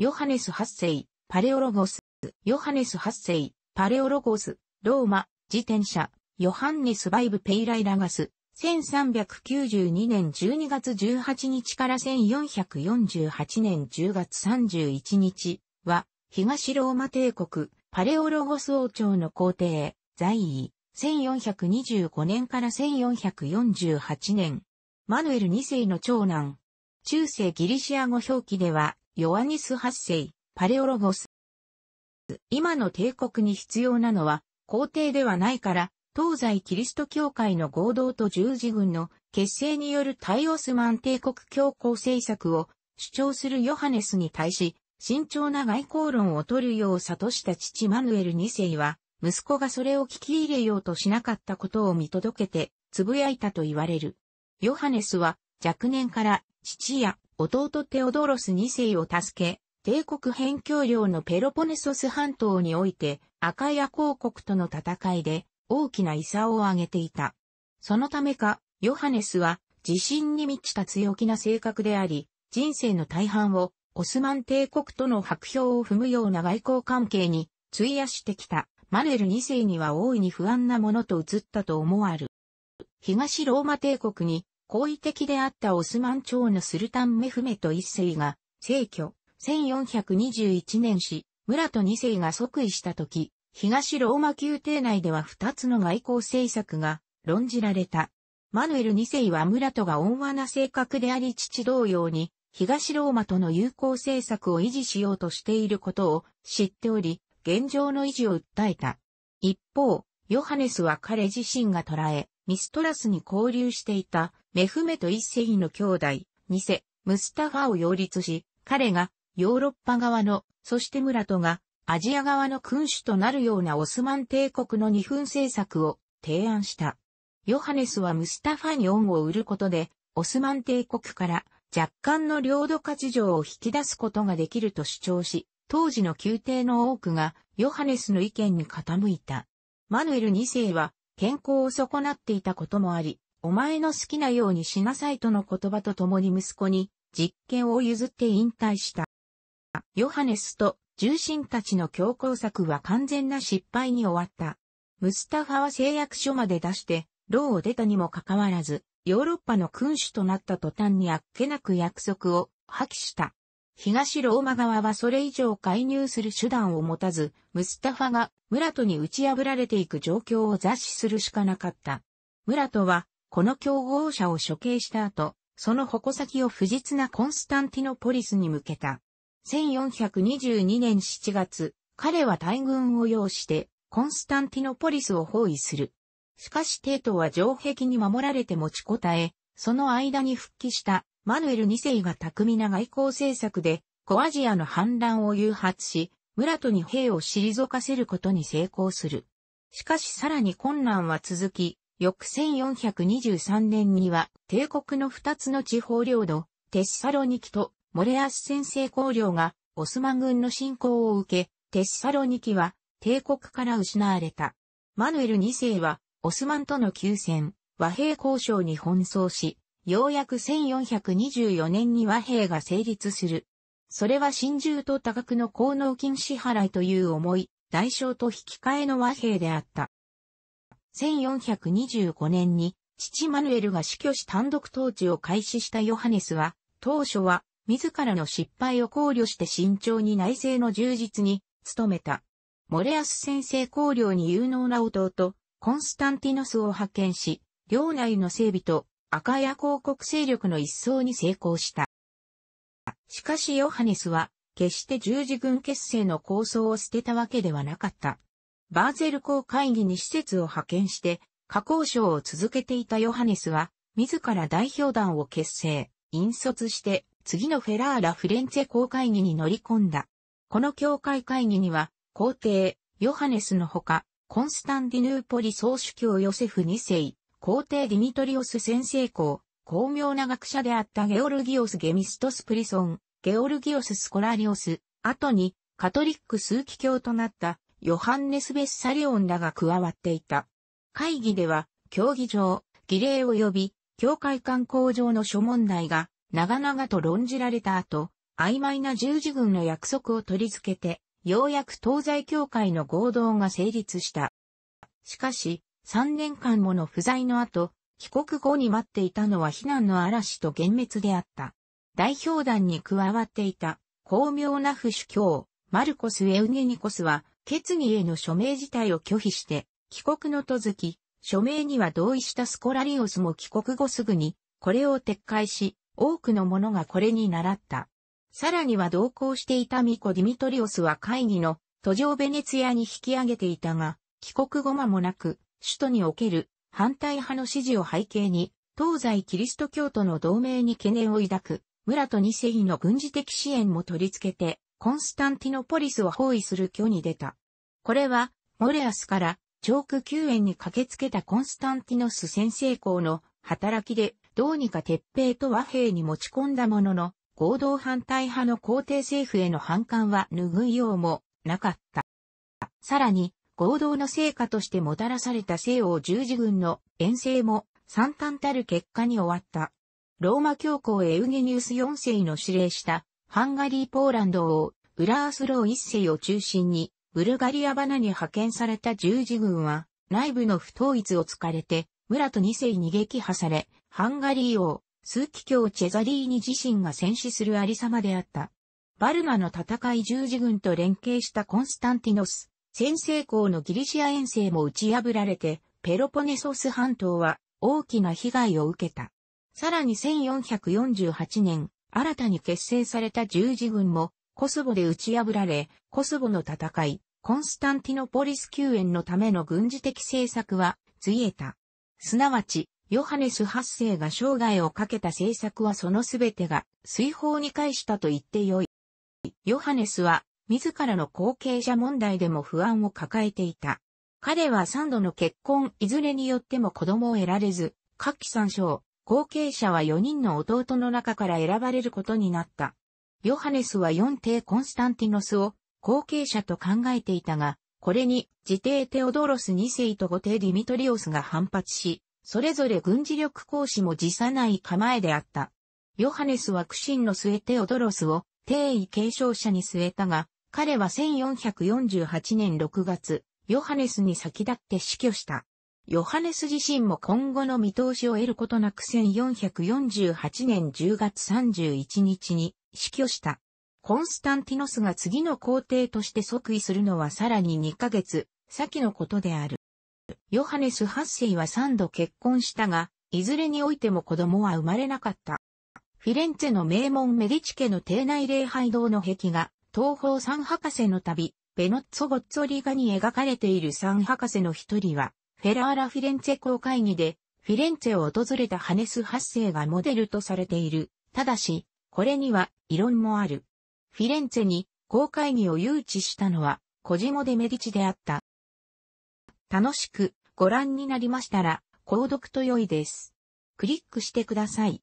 ヨハネス8世、パレオロゴス、ヨハネス8世、パレオロゴス、ローマ、自転車、ヨハンネス・バイブ・ペイライラガス、1392年12月18日から1448年10月31日は、東ローマ帝国、パレオロゴス王朝の皇帝、在位、1425年から1448年、マヌエル2世の長男、中世ギリシア語表記では、ヨアニス8世、パレオロゴス。今の帝国に必要なのは、皇帝ではないから、東西キリスト教会の合同と十字軍の結成による対オスマン帝国強行政策を主張するヨハネスに対し、慎重な外交論を取るよう悟した父マヌエル2世は、息子がそれを聞き入れようとしなかったことを見届けて、呟いたと言われる。ヨハネスは、若年から父や弟テオドロス2世を助け、帝国辺境領のペロポネソス半島において、赤屋公国との戦いで、大きな遺産を挙げていた。そのためか、ヨハネスは、自信に満ちた強気な性格であり、人生の大半を、オスマン帝国との白氷を踏むような外交関係に、費やしてきた、マレル2世には大いに不安なものと映ったと思わる。東ローマ帝国に、好意的であったオスマン朝のスルタンメフメト一世が、逝居、1421年死、村と二世が即位した時、東ローマ宮廷内では二つの外交政策が論じられた。マヌエル二世は村とが温和な性格であり父同様に、東ローマとの友好政策を維持しようとしていることを知っており、現状の維持を訴えた。一方、ヨハネスは彼自身が捉え、ミストラスに交流していたメフメト一世の兄弟、ニセ、ムスタファを擁立し、彼がヨーロッパ側の、そしてムラトがアジア側の君主となるようなオスマン帝国の二分政策を提案した。ヨハネスはムスタファに恩を売ることで、オスマン帝国から若干の領土価値上を引き出すことができると主張し、当時の宮廷の多くがヨハネスの意見に傾いた。マヌエル2世は健康を損なっていたこともあり、お前の好きなようにしなさいとの言葉と共に息子に実権を譲って引退した。ヨハネスと重臣たちの強行策は完全な失敗に終わった。ムスタファは誓約書まで出して、牢を出たにもかかわらず、ヨーロッパの君主となった途端にあっけなく約束を破棄した。東ローマ側はそれ以上介入する手段を持たず、ムスタファがムラトに打ち破られていく状況を雑誌するしかなかった。ムラトはこの競合者を処刑した後、その矛先を不実なコンスタンティノポリスに向けた。1422年7月、彼は大軍を要して、コンスタンティノポリスを包囲する。しかし帝都は城壁に守られて持ちこたえ、その間に復帰したマヌエル2世が巧みな外交政策で、コアジアの反乱を誘発し、村とに兵を退かせることに成功する。しかしさらに困難は続き、翌1423年には、帝国の二つの地方領土、テッサロニキとモレアス先制公領がオスマン軍の侵攻を受け、テッサロニキは帝国から失われた。マヌエル2世はオスマンとの休戦、和平交渉に奔走し、ようやく1424年に和平が成立する。それは真珠と多額の高能金支払いという重い、代償と引き換えの和平であった。1425年に父マヌエルが死去し単独統治を開始したヨハネスは、当初は自らの失敗を考慮して慎重に内政の充実に努めた。モレアス先生考領に有能な弟、コンスタンティノスを派遣し、領内の整備と赤や広告勢力の一掃に成功した。しかしヨハネスは、決して十字軍結成の構想を捨てたわけではなかった。バーゼル公会議に施設を派遣して、加工賞を続けていたヨハネスは、自ら代表団を結成、引率して、次のフェラーラ・フレンツェ公会議に乗り込んだ。この教会会議には、皇帝、ヨハネスのほか、コンスタンディヌーポリ総主教ヨセフ2世、皇帝ディミトリオス先生公、巧妙な学者であったゲオルギオス・ゲミストス・プリソン、ゲオルギオス・スコラリオス、後に、カトリック数奇教となったヨハンネス・ベッサレオンらが加わっていた。会議では、競技場、儀礼及び、教会観光上の諸問題が、長々と論じられた後、曖昧な十字軍の約束を取り付けて、ようやく東西教会の合同が成立した。しかし、3年間もの不在の後、帰国後に待っていたのは非難の嵐と幻滅であった。代表団に加わっていた、巧妙な不主教、マルコス・エウゲニコスは、決議への署名自体を拒否して、帰国の続づき、署名には同意したスコラリオスも帰国後すぐに、これを撤回し、多くの者がこれに習った。さらには同行していたミコ・ディミトリオスは会議の途上ベネツィアに引き上げていたが、帰国後間もなく、首都における反対派の支持を背景に、東西キリスト教徒の同盟に懸念を抱く、村と2世の軍事的支援も取り付けて、コンスタンティノポリスを包囲する挙に出た。これは、モレアスから、チョーク救援に駆けつけたコンスタンティノス先生校の働きで、どうにか鉄兵と和平に持ち込んだものの、合同反対派の皇帝政府への反感は拭いようもなかった。さらに、合同の成果としてもたらされた西欧十字軍の遠征も惨憺たる結果に終わった。ローマ教皇エウゲニウス4世の指令したハンガリー・ポーランド王、ウラースロー一世を中心に、ブルガリア花に派遣された十字軍は、内部の不統一を突かれて、村と二世に撃破され、ハンガリー王、ーキ卿チェザリーに自身が戦死するありさまであった。バルマの戦い十字軍と連携したコンスタンティノス、先制校のギリシア遠征も打ち破られて、ペロポネソス半島は大きな被害を受けた。さらに1448年、新たに結成された十字軍も、コスボで打ち破られ、コスボの戦い、コンスタンティノポリス救援のための軍事的政策は、ついえた。すなわち、ヨハネス八世が生涯をかけた政策はそのすべてが、水泡に返したと言ってよい。ヨハネスは、自らの後継者問題でも不安を抱えていた。彼は三度の結婚いずれによっても子供を得られず、夏季三章、後継者は4人の弟の中から選ばれることになった。ヨハネスは4帝コンスタンティノスを後継者と考えていたが、これに自帝テオドロス2世と5帝ディミトリオスが反発し、それぞれ軍事力行使も辞さない構えであった。ヨハネスは苦心の末テオドロスを帝位継承者に据えたが、彼は1448年6月、ヨハネスに先立って死去した。ヨハネス自身も今後の見通しを得ることなく1448年10月31日に死去した。コンスタンティノスが次の皇帝として即位するのはさらに2ヶ月、先のことである。ヨハネス8世は3度結婚したが、いずれにおいても子供は生まれなかった。フィレンツェの名門メディチ家の邸内礼拝堂の壁画、東方三博士の旅、ベノッツォ・ゴッツォリガに描かれている三博士の一人は、フェラーラ・フィレンツェ公会議で、フィレンツェを訪れたハネス8世がモデルとされている。ただし、これには異論もある。フィレンツェに公会議を誘致したのは、コジモデ・メディチであった。楽しくご覧になりましたら、購読と良いです。クリックしてください。